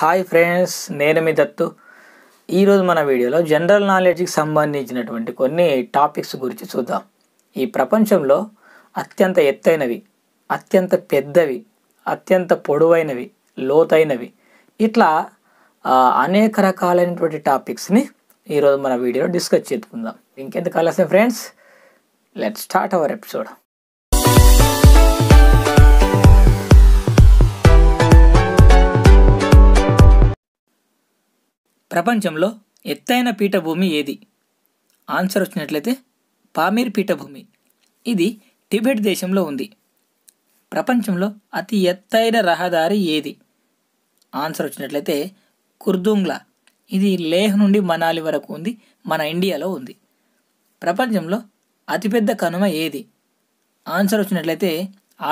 hi friends నేను మీ దత్తు ఈరోజు మన వీడియోలో జనరల్ నాలెడ్జ్కి సంబంధించినటువంటి కొన్ని టాపిక్స్ గురించి చూద్దాం ఈ ప్రపంచంలో అత్యంత ఎత్తైనవి అత్యంత పెద్దవి అత్యంత పొడవైనవి లోతైనవి ఇట్లా అనేక రకాలైనటువంటి టాపిక్స్ని ఈరోజు మన వీడియోలో డిస్కస్ చేసుకుందాం ఇంకెందుకు కలిసే friends let start our episode ప్రపంచంలో ఎత్తైన పీఠభూమి ఏది ఆన్సర్ వచ్చినట్లయితే పామీర్ పీఠభూమి ఇది టిబెట్ దేశంలో ఉంది ప్రపంచంలో అతి ఎత్తైన రహదారి ఏది ఆన్సర్ వచ్చినట్లయితే కుర్దుంగ్లా ఇది లేహ్ నుండి మనాలి వరకు ఉంది మన ఇండియాలో ఉంది ప్రపంచంలో అతిపెద్ద కనుమ ఏది ఆన్సర్ వచ్చినట్లయితే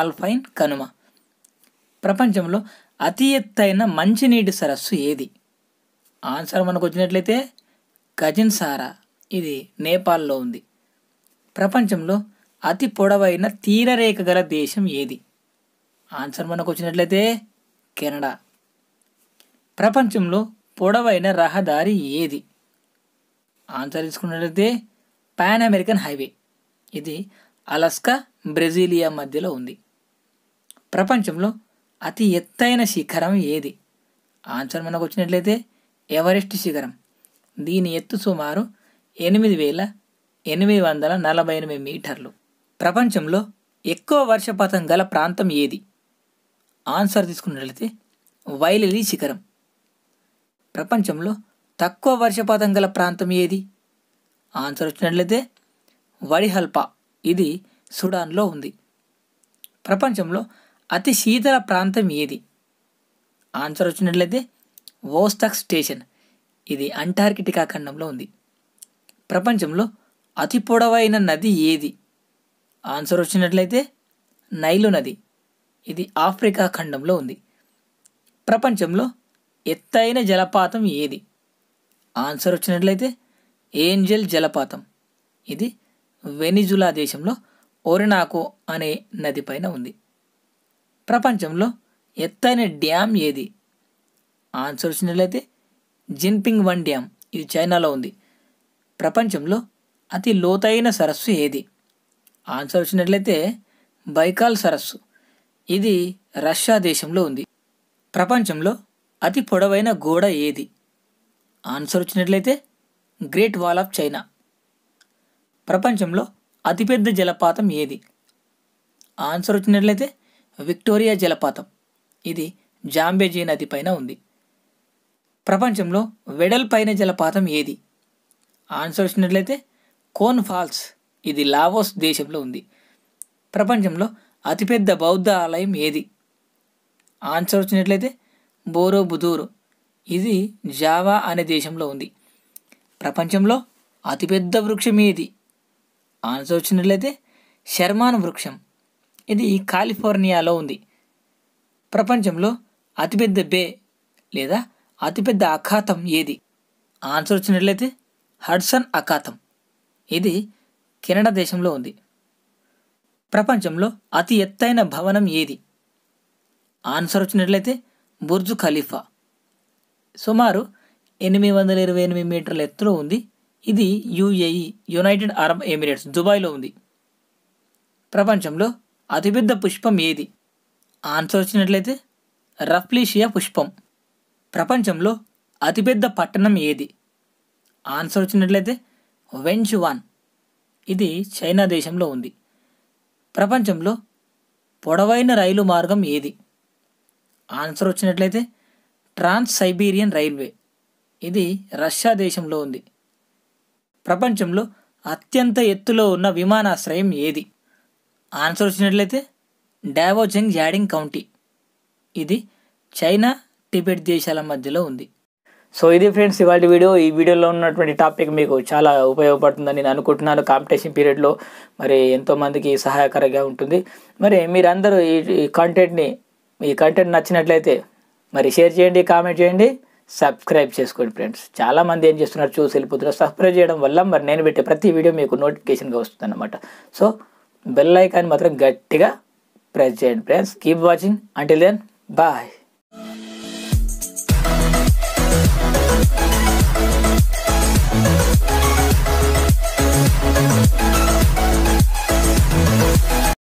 ఆల్ఫైన్ కనుమ ప్రపంచంలో అతి ఎత్తైన మంచినీటి సరస్సు ఏది ఆన్సర్ మనకు వచ్చినట్లయితే సారా ఇది నేపాల్లో ఉంది ప్రపంచంలో అతి పొడవైన తీరరేఖ గల దేశం ఏది ఆన్సర్ మనకు వచ్చినట్లయితే కెనడా ప్రపంచంలో పొడవైన రహదారి ఏది ఆన్సర్ తీసుకున్నట్లయితే పాన్ అమెరికన్ హైవే ఇది అలస్కా బ్రెజిలియా మధ్యలో ఉంది ప్రపంచంలో అతి ఎత్తైన శిఖరం ఏది ఆన్సర్ మనకు వచ్చినట్లయితే ఎవరెస్ట్ శిఖరం దీని ఎత్తు సుమారు ఎనిమిది వేల ఎనిమిది వందల నలభై ఎనిమిది మీటర్లు ప్రపంచంలో ఎక్కువ వర్షపాతం గల ప్రాంతం ఏది ఆన్సర్ తీసుకున్నట్లయితే వైలలీ శిఖరం ప్రపంచంలో తక్కువ వర్షపాతం గల ప్రాంతం ఏది ఆన్సర్ వచ్చినట్లయితే వడిహల్పా ఇది సుడాన్లో ఉంది ప్రపంచంలో అతి శీతల ప్రాంతం ఏది ఆన్సర్ వచ్చినట్లయితే వోస్టక్ స్టేషన్ ఇది అంటార్కిటికా ఖండంలో ఉంది ప్రపంచంలో అతి పొడవైన నది ఏది ఆన్సర్ వచ్చినట్లయితే నైలు నది ఇది ఆఫ్రికా ఖండంలో ఉంది ప్రపంచంలో ఎత్తైన జలపాతం ఏది ఆన్సర్ వచ్చినట్లయితే ఏంజల్ జలపాతం ఇది వెనిజులా దేశంలో ఒరినాకో అనే నదిపైన ఉంది ప్రపంచంలో ఎత్తైన డ్యామ్ ఏది ఆన్సర్ వచ్చినట్లయితే జిన్పింగ్ వన్ డ్యామ్ ఇది చైనాలో ఉంది ప్రపంచంలో అతి లోతైన సరస్సు ఏది ఆన్సర్ వచ్చినట్లయితే బైకాల్ సరస్సు ఇది రష్యా దేశంలో ఉంది ప్రపంచంలో అతి పొడవైన గోడ ఏది ఆన్సర్ వచ్చినట్లయితే గ్రేట్ వాల్ ఆఫ్ చైనా ప్రపంచంలో అతిపెద్ద జలపాతం ఏది ఆన్సర్ వచ్చినట్లయితే విక్టోరియా జలపాతం ఇది జాంబేజీ నది పైన ఉంది ప్రపంచంలో వెడల్పైన జలపాతం ఏది ఆన్సర్ వచ్చినట్లయితే కోన్ ఫాల్స్ ఇది లావోస్ దేశంలో ఉంది ప్రపంచంలో అతిపెద్ద బౌద్ధ ఆలయం ఏది ఆన్సర్ వచ్చినట్లయితే బోరోబుదూరు ఇది జావా అనే దేశంలో ఉంది ప్రపంచంలో అతిపెద్ద వృక్షం ఏది ఆన్సర్ వచ్చినట్లయితే శర్మాన్ వృక్షం ఇది కాలిఫోర్నియాలో ఉంది ప్రపంచంలో అతిపెద్ద బే లేదా అతిపెద్ద అఖాతం ఏది ఆన్సర్ వచ్చినట్లయితే హడ్సన్ అఖాతం ఇది కెనడా దేశంలో ఉంది ప్రపంచంలో అతి ఎత్తైన భవనం ఏది ఆన్సర్ వచ్చినట్లయితే బుర్జు ఖలీఫా సుమారు ఎనిమిది వందల ఇరవై ఎనిమిది మీటర్ల ఎత్తులో ఉంది ఇది యుఏఈ యునైటెడ్ అరబ్ ఎమిరేట్స్ దుబాయ్లో ఉంది ప్రపంచంలో అతిపెద్ద పుష్పం ఏది ఆన్సర్ వచ్చినట్లయితే రఫ్లీషియా పుష్పం ప్రపంచంలో అతిపెద్ద పట్టణం ఏది ఆన్సర్ వచ్చినట్లయితే వెన్షువాన్ ఇది చైనా దేశంలో ఉంది ప్రపంచంలో పొడవైన రైలు మార్గం ఏది ఆన్సర్ వచ్చినట్లయితే ట్రాన్స్ సైబీరియన్ రైల్వే ఇది రష్యా దేశంలో ఉంది ప్రపంచంలో అత్యంత ఎత్తులో ఉన్న విమానాశ్రయం ఏది ఆన్సర్ వచ్చినట్లయితే డావోజంగ్ యాడింగ్ కౌంటీ ఇది చైనా టిబెట్ దేశాల మధ్యలో ఉంది సో ఇది ఫ్రెండ్స్ ఇవాళ వీడియో ఈ వీడియోలో ఉన్నటువంటి టాపిక్ మీకు చాలా ఉపయోగపడుతుందని నేను అనుకుంటున్నాను కాంపిటీషన్ పీరియడ్లో మరి ఎంతోమందికి సహాయకరంగా ఉంటుంది మరి మీరందరూ ఈ కంటెంట్ని ఈ కంటెంట్ నచ్చినట్లయితే మరి షేర్ చేయండి కామెంట్ చేయండి సబ్స్క్రైబ్ చేసుకోండి ఫ్రెండ్స్ చాలామంది ఏం చేస్తున్నారు చూసి వెళ్ళిపోతున్నారు సబ్స్క్రైబ్ చేయడం వల్ల మరి నేను పెట్టే ప్రతి వీడియో మీకు నోటిఫికేషన్గా వస్తుంది అనమాట సో బెల్ ఐకాన్ మాత్రం గట్టిగా ప్రెస్ చేయండి friends keep watching until then bye